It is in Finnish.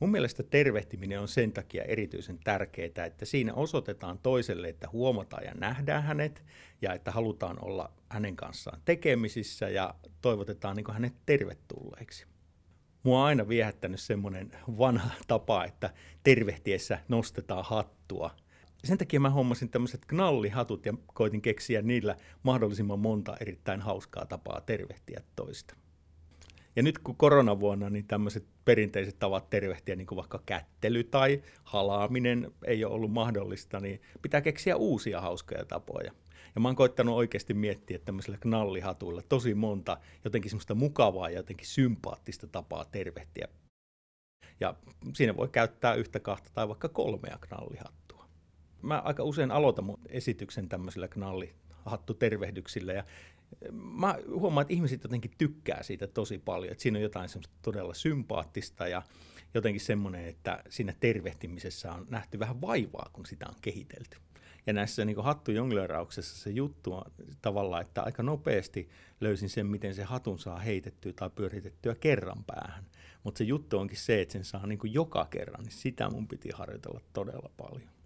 Mun mielestä tervehtiminen on sen takia erityisen tärkeää, että siinä osoitetaan toiselle, että huomataan ja nähdään hänet ja että halutaan olla hänen kanssaan tekemisissä ja toivotetaan niin hänet tervetulleeksi. Mua on aina viehättänyt semmoinen vanha tapa, että tervehtiessä nostetaan hattua. Sen takia mä hommasin tämmöiset knallihatut ja koitin keksiä niillä mahdollisimman monta erittäin hauskaa tapaa tervehtiä toista. Ja nyt kun koronavuonna, niin tämmöiset perinteiset tavat tervehtiä, niin kuin vaikka kättely tai halaaminen ei ole ollut mahdollista, niin pitää keksiä uusia hauskoja tapoja. Ja mä oon koittanut oikeasti miettiä tämmöisillä knallihatuilla tosi monta jotenkin semmoista mukavaa ja jotenkin sympaattista tapaa tervehtiä. Ja siinä voi käyttää yhtä, kahta tai vaikka kolmea knallihattua mä aika usein aloitan mun esityksen tämmöisillä knallihattu tervehdyksillä ja eh, mä huomaan, että ihmiset jotenkin tykkää siitä tosi paljon, että siinä on jotain semmoista todella sympaattista ja jotenkin semmoinen, että siinä tervehtimisessä on nähty vähän vaivaa, kun sitä on kehitelty. Ja näissä niin hattujonglerauksessa se juttu on tavallaan, että aika nopeasti löysin sen, miten se hatun saa heitettyä tai pyöritettyä kerran päähän. Mutta se juttu onkin se, että sen saa niin joka kerran, niin sitä mun piti harjoitella todella paljon.